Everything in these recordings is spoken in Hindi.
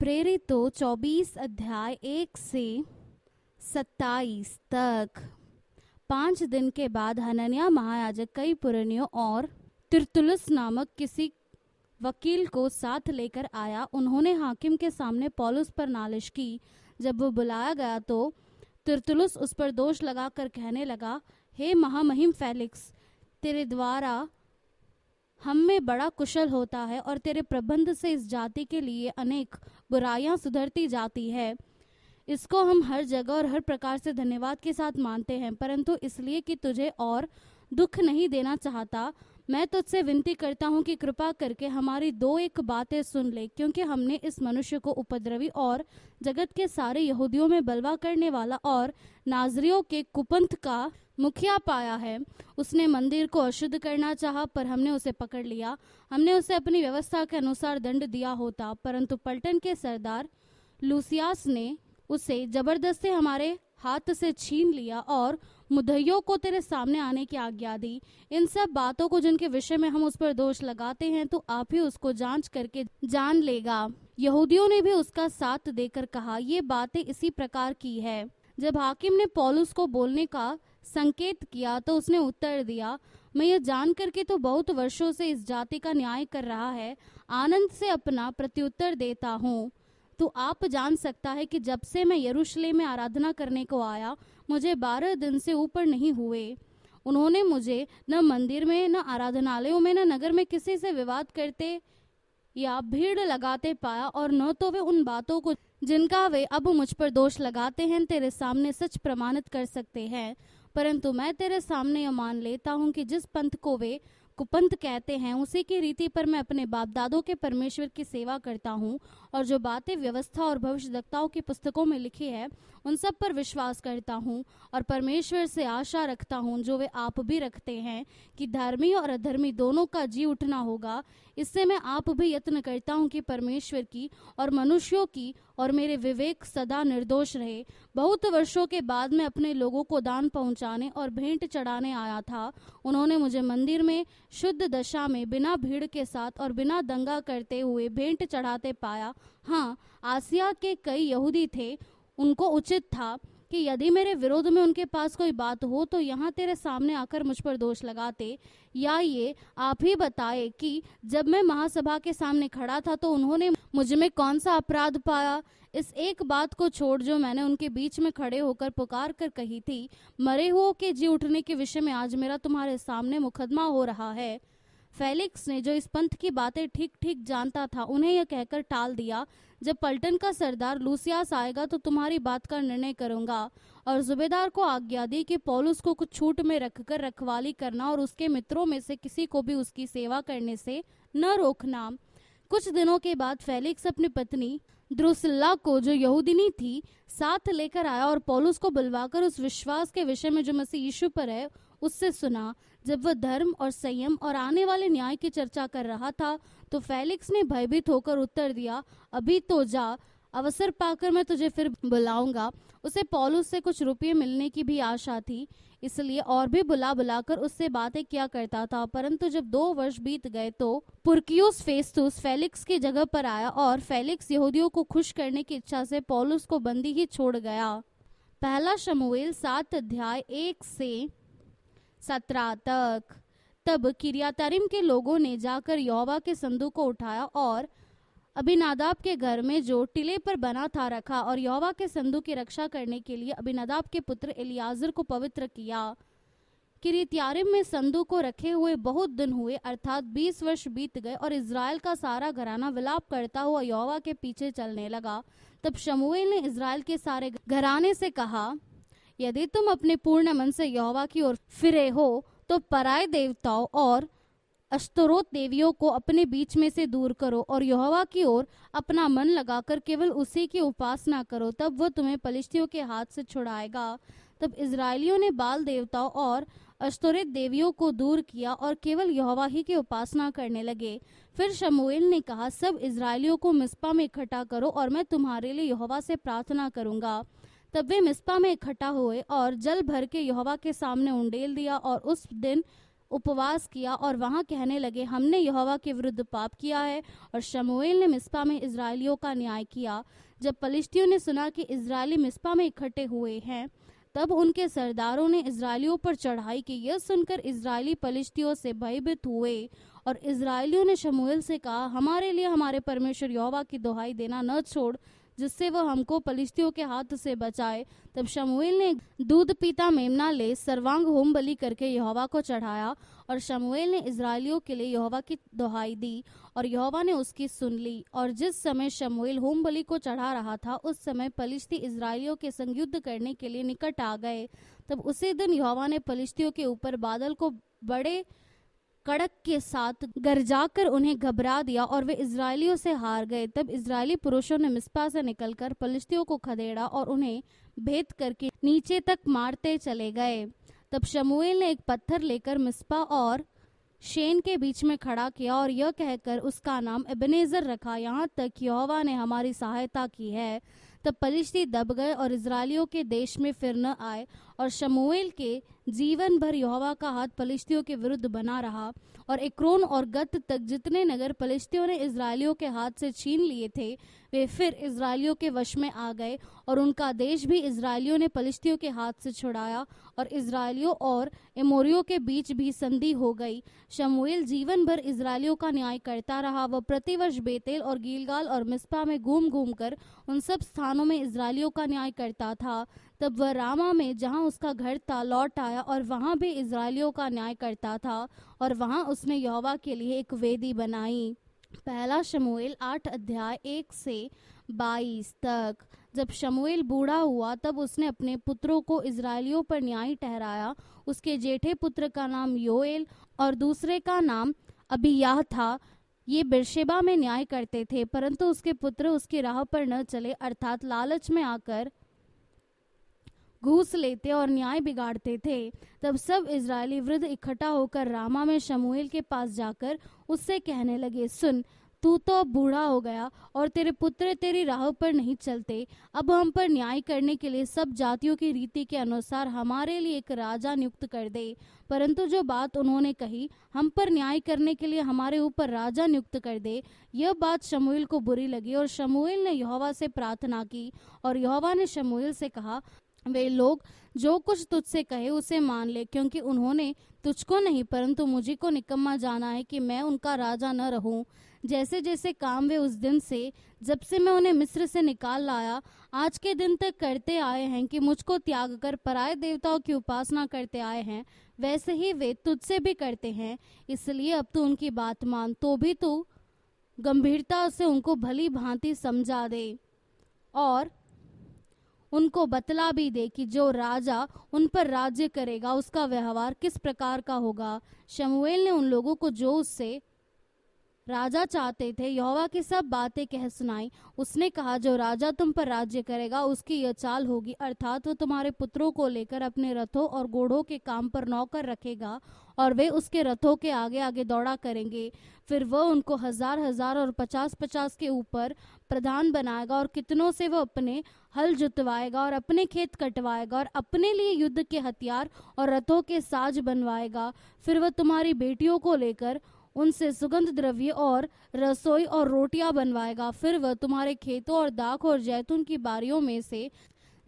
प्रेरितो 24 अध्याय 1 से 27 तक पांच दिन के बाद हनन्या महायाजक कई पुरानियों और तिरतुलस नामक किसी वकील को साथ लेकर आया उन्होंने हाकिम के सामने पॉलुस पर नालिश की जब वो बुलाया गया तो तिरतुलस उस पर दोष लगाकर कहने लगा हे महामहिम फेलिक्स तेरे द्वारा हम में बड़ा कुशल होता है और तेरे प्रबंध से इस जाति के लिए अनेक बुराइयां सुधरती जाती है इसको हम हर जगह और हर प्रकार से धन्यवाद के साथ मानते हैं परंतु इसलिए कि तुझे और दुख नहीं देना चाहता मैं तुझसे विनती करता हूँ कि कृपा करके हमारी दो एक बातें सुन ले क्योंकि हमने इस मनुष्य को उपद्रवी और जगत के सारे यहूदियों में बलवा करने वाला और नाजरियों के कुपंथ का मुखिया पाया है उसने मंदिर को अशुद्ध करना चाहा पर हमने उसे पकड़ लिया हमने उसे अपनी व्यवस्था के अनुसार दंड दिया होता परंतु पलटन के सरदार लूसियास ने उसे जबरदस्ती हमारे हाथ से छीन लिया और मुदयों को तेरे सामने आने की आज्ञा दी इन सब बातों को जिनके विषय में हम उस पर दोष लगाते हैं तो आप ही उसको जांच करके जान लेगा यहूदियों ने भी उसका साथ देकर कहा ये बातें इसी प्रकार की है जब हाकिम ने पॉलुस को बोलने का संकेत किया तो उसने उत्तर दिया मैं ये जान करके तो बहुत वर्षों से इस जाति का न्याय कर रहा है आनंद से अपना प्रत्युत्तर देता हूँ तो आप जान सकता है कि जब से मैं यरूशलेम में आराधना करने को आया मुझे बारह दिन से ऊपर नहीं हुए उन्होंने मुझे न मंदिर में न आराधनालयों में न नगर में किसी से विवाद करते या भीड़ लगाते पाया और न तो वे उन बातों को जिनका वे अब मुझ पर दोष लगाते हैं तेरे सामने सच प्रमाणित कर सकते हैं परंतु मैं तेरे सामने यह मान लेता हूँ कि जिस पंथ को वे कुपंथ कहते हैं उसी की रीति पर मैं अपने बाप दादों के परमेश्वर की सेवा करता हूँ और जो बातें व्यवस्था और भविष्य दक्ताओं की पुस्तकों में लिखी है उन सब पर विश्वास करता हूँ और परमेश्वर से आशा रखता हूँ जो वे आप भी रखते हैं कि धर्मी और अधर्मी दोनों का जी उठना होगा इससे मैं आप भी यत्न करता हूँ कि परमेश्वर की और मनुष्यों की और मेरे विवेक सदा निर्दोष रहे बहुत वर्षों के बाद मैं अपने लोगों को दान पहुँचाने और भेंट चढ़ाने आया था उन्होंने मुझे मंदिर में शुद्ध दशा में बिना भीड़ के साथ और बिना दंगा करते हुए भेंट चढ़ाते पाया हाँ आसिया के कई यहूदी थे उनको उचित था कि यदि मेरे विरोध में उनके पास कोई बात हो तो यहाँ तेरे सामने आकर मुझ पर दोष लगाते या ये आप ही बताए कि जब मैं महासभा के सामने खड़ा था तो उन्होंने मुझ में कौन सा अपराध पाया इस एक बात को छोड़ जो मैंने उनके बीच में खड़े होकर पुकार कर कही थी मरे हुओं के जी उठने के विषय में आज मेरा तुम्हारे सामने मुकदमा हो रहा है फेलिक्स ने जो इस पंथ की बातें ठीक ठीक जानता था उन्हें यह कहकर टाल दिया जब पलटन का सरदार लूसियास आएगा तो तुम्हारी बात का निर्णय करूंगा और जुबेदार को आज्ञा दी कि पॉलुस को कुछ छूट में रखकर रखवाली करना और उसके मित्रों में से किसी को भी उसकी सेवा करने से न रोकना कुछ दिनों के बाद फेलिक्स अपनी पत्नी द्रुसिल्ला को जो यहूदिनी थी साथ लेकर आया और पोलूस को बुलवाकर उस विश्वास के विषय में जो मसीह यीशु पर है उससे सुना जब वह धर्म और संयम और आने वाले न्याय की चर्चा कर रहा था तो फेलिक्स ने भयभीत होकर उत्तर दिया अभी तो जा अवसर पाकर मैं तुझे फिर बुलाऊंगा उसे पॉलुस से कुछ रुपये मिलने की भी आशा थी इसलिए और भी बुला बुलाकर उससे बातें किया करता था परंतु जब दो वर्ष बीत गए तो पुरकियोस फेस्तुस फेलिक्स की जगह पर आया और फेलिक्स यहूदियों को खुश करने की इच्छा से पॉलुस को बंदी ही छोड़ गया पहला शमुएल सात अध्याय एक से सत्रह तक तब किरियातरिम के लोगों ने जाकर यौवा के संदूक को उठाया और अभिनादाब के घर में जो टिले पर बना था रखा और यौवा के संदूक की रक्षा करने के लिए अभिनादाब के पुत्र एलियाजर को पवित्र किया किरियातारिम में संदूक को रखे हुए बहुत दिन हुए अर्थात बीस वर्ष बीत गए और इसराइल का सारा घराना विलाप करता हुआ यौवा के पीछे चलने लगा तब शमुएल ने इसराइल के सारे घराने से कहा यदि तुम अपने पूर्ण मन से यहोवा की ओर फिरे हो तो पराय देवताओं और अस्तरोत देवियों को अपने बीच में से दूर करो और यहोवा की ओर अपना मन लगाकर केवल उसी की उपासना करो तब वह तुम्हें पलिश्तियों के हाथ से छुड़ाएगा तब इसराइलियों ने बाल देवताओं और अस्तोरित देवियों को दूर किया और केवल यहोवा ही की उपासना करने लगे फिर शमूएल ने कहा सब इसराइलियों को मिस्पा में इकट्ठा करो और मैं तुम्हारे लिए यहोवा से प्रार्थना करूंगा तब वे मिस्पा में इकट्ठा हुए और जल भर के यहोवा के सामने उंडेल दिया और उस दिन उपवास किया और वहां कहने लगे हमने यहोवा के विरुद्ध पाप किया है और शमुएल ने मिस्पा में इसराइलियों का न्याय किया जब पलिश्तियों ने सुना कि इसराइली मिस्पा में इकट्ठे हुए हैं तब उनके सरदारों ने इसराइलियों पर चढ़ाई की यह सुनकर इसराइली पलिश्तियों से भयभीत हुए और इसराइलियों ने शमुएल से कहा हमारे लिए हमारे परमेश्वर यहोवा की दुहाई देना न छोड़ जिससे वो हमको पलिश्तियों के हाथ से बचाए तब शमुएल ने दूध पीता मेमना ले सर्वांग होम बलि करके यहोवा को चढ़ाया और शमुएल ने इसराइलियों के लिए यहोवा की दुहाई दी और यहोवा ने उसकी सुन ली और जिस समय शमुएल होम बलि को चढ़ा रहा था उस समय पलिश्ती इसराइलियों के संग युद्ध करने के लिए निकट आ गए तब उसी दिन यहोवा ने पलिश्तियों के ऊपर बादल को बड़े कड़क के साथ गरजाकर उन्हें घबरा दिया और वे इसराइलियों से हार गए तब इसराइली पुरुषों ने मिसपा से निकलकर पलिश्तियों को खदेड़ा और उन्हें भेद करके नीचे तक मारते चले गए तब शमुएल ने एक पत्थर लेकर मिसपा और शेन के बीच में खड़ा किया और यह कहकर उसका नाम एबनेजर रखा यहाँ तक योवा ने हमारी सहायता की है तब पलिश्ती दब गए और इसराइलियों के देश में फिर न आए और शमोएल के जीवन भर यहोवा का हाथ पलिश्तियों के विरुद्ध बना रहा और एक्रोन और गत तक जितने नगर पलिश्तियों ने इसराइलियों के हाथ से छीन लिए थे वे फिर इसराइलियों के वश में आ गए और उनका देश भी इसराइलियों ने पलिश्तियों के हाथ से छुड़ाया और इसराइलियों और एमोरियो के बीच भी संधि हो गई शमोएल जीवन भर इसराइलियों का न्याय करता रहा वह प्रतिवर्ष बेतेल और गीलगाल और मिस्पा में घूम घूम कर उन सब स्थानों में इसराइलियों का न्याय करता था तब वह रामा में जहाँ उसका घर था लौट आया और वहाँ भी इसराइलियों का न्याय करता था और वहाँ उसने यहोवा के लिए एक वेदी बनाई पहला शमूएल आठ अध्याय एक से बाईस तक जब शमूएल बूढ़ा हुआ तब उसने अपने पुत्रों को इसराइलियों पर न्याय ठहराया उसके जेठे पुत्र का नाम योएल और दूसरे का नाम अबियाह था ये बिरशेबा में न्याय करते थे परंतु उसके पुत्र उसकी राह पर न चले अर्थात लालच में आकर घूस लेते और न्याय बिगाड़ते थे तब सब इसराइली वृद्ध इकट्ठा होकर रामा में शमूएल के पास जाकर उससे कहने लगे सुन तू तो बूढ़ा हो गया और तेरे पुत्र तेरी राह पर नहीं चलते अब हम पर न्याय करने के लिए सब जातियों की रीति के अनुसार हमारे लिए एक राजा नियुक्त कर दे परंतु जो बात उन्होंने कही हम पर न्याय करने के लिए हमारे ऊपर राजा नियुक्त कर दे यह बात शमूएल को बुरी लगी और शमूएल ने यहोवा से प्रार्थना की और यहोवा ने शमूएल से कहा वे लोग जो कुछ तुझसे कहे उसे मान ले क्योंकि उन्होंने तुझको नहीं परंतु मुझे को निकम्मा जाना है कि मैं उनका राजा न रहूं जैसे जैसे काम वे उस दिन से जब से मैं उन्हें मिस्र से निकाल लाया आज के दिन तक करते आए हैं कि मुझको त्याग कर पराय देवताओं की उपासना करते आए हैं वैसे ही वे तुझसे भी करते हैं इसलिए अब तू उनकी बात मान तो भी तू गंभीरता से उनको भली भांति समझा दे और उनको बतला भी दे कि जो राजा उन पर राज्य करेगा उसका व्यवहार किस प्रकार का होगा शमुएल ने उन लोगों को जो उससे राजा चाहते थे यहोवा की सब बातें कह सुनाई उसने कहा जो राजा तुम पर राज्य करेगा उसकी यह चाल होगी अर्थात वह तुम्हारे पुत्रों को लेकर अपने रथों और घोड़ों के काम पर नौकर रखेगा और वे उसके रथों के आगे आगे दौड़ा करेंगे फिर वह उनको हजार हजार और पचास पचास के ऊपर प्रधान बनाएगा और कितनों से वो अपने हल जुतवाएगा और अपने खेत कटवाएगा और अपने लिए युद्ध के हथियार और रथों के साज बनवाएगा फिर वह तुम्हारी बेटियों को लेकर उनसे सुगंध द्रव्य और रसोई और रोटियां बनवाएगा फिर वह तुम्हारे खेतों और दाख और जैतून की बारियों में से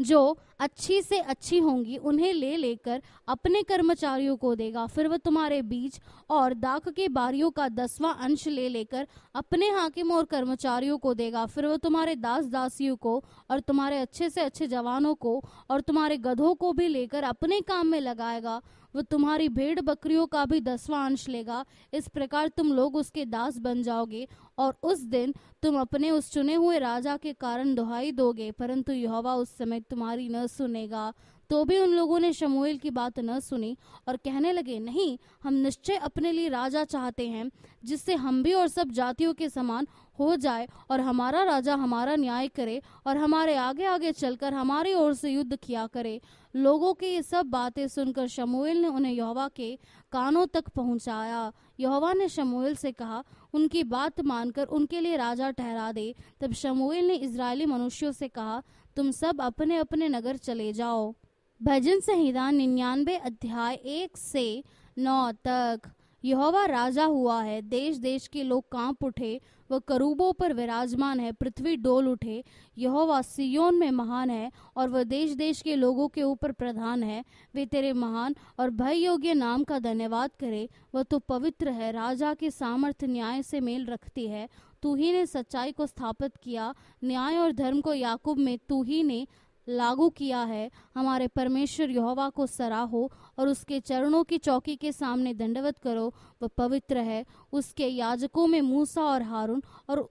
जो अच्छी से अच्छी होंगी उन्हें ले लेकर अपने कर्मचारियों को देगा फिर वह तुम्हारे बीज और दाख के बारियों का दसवां अंश ले लेकर अपने हाकिम और कर्मचारियों को देगा फिर वह तुम्हारे दास दासियों को और तुम्हारे अच्छे से अच्छे जवानों को और तुम्हारे गधों को भी लेकर अपने काम में लगाएगा वो तुम्हारी भेड़ बकरियों का भी दसवां अंश लेगा इस प्रकार तुम लोग उसके दास बन जाओगे और उस दिन तुम अपने उस चुने हुए राजा के कारण दुहाई दोगे परंतु यहोवा उस समय तुम्हारी न सुनेगा तो भी उन लोगों ने शमूएल की बात न सुनी और कहने लगे नहीं हम निश्चय अपने लिए राजा चाहते हैं जिससे हम भी और सब जातियों के समान हो जाए और हमारा राजा हमारा न्याय करे और हमारे आगे आगे चलकर हमारी ओर से युद्ध किया करे लोगों के ये सब बातें सुनकर शमूएल ने उन्हें यहोवा के कानों तक पहुंचाया यहोवा ने शमूएल से कहा उनकी बात मानकर उनके लिए राजा ठहरा दे तब शमूएल ने इसराइली मनुष्यों से कहा तुम सब अपने अपने नगर चले जाओ भजन संहिता निन्यानवे अध्याय एक से नौ तक यहोवा राजा हुआ है देश देश के लोग कांप उठे वह करूबों पर विराजमान है पृथ्वी डोल उठे यहोवा सियोन में महान है और वह देश देश के लोगों के ऊपर प्रधान है वे तेरे महान और भय योग्य नाम का धन्यवाद करे वह तो पवित्र है राजा के सामर्थ्य न्याय से मेल रखती है तू ही ने सच्चाई को स्थापित किया न्याय और धर्म को याकूब में तू ही ने लागू किया है हमारे परमेश्वर यहोवा को सराहो और उसके चरणों की चौकी के सामने दंडवत करो वह पवित्र है उसके याजकों में मूसा और हारून और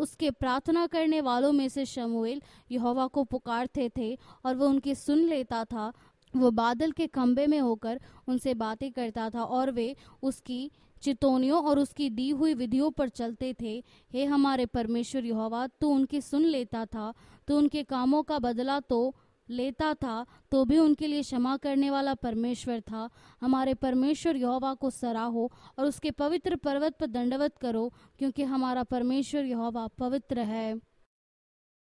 उसके प्रार्थना करने वालों में से शमुएल यहोवा को पुकारते थे और वह उनकी सुन लेता था वो बादल के खंबे में होकर उनसे बातें करता था और वे उसकी चितौनियों और उसकी दी हुई विधियों पर चलते थे हे हमारे परमेश्वर यहोवा तो उनकी सुन लेता था तो उनके कामों का बदला तो लेता था तो भी उनके लिए क्षमा करने वाला परमेश्वर था हमारे परमेश्वर यहोवा को सराहो और उसके पवित्र पर्वत पर दंडवत करो क्योंकि हमारा परमेश्वर यहोवा पवित्र है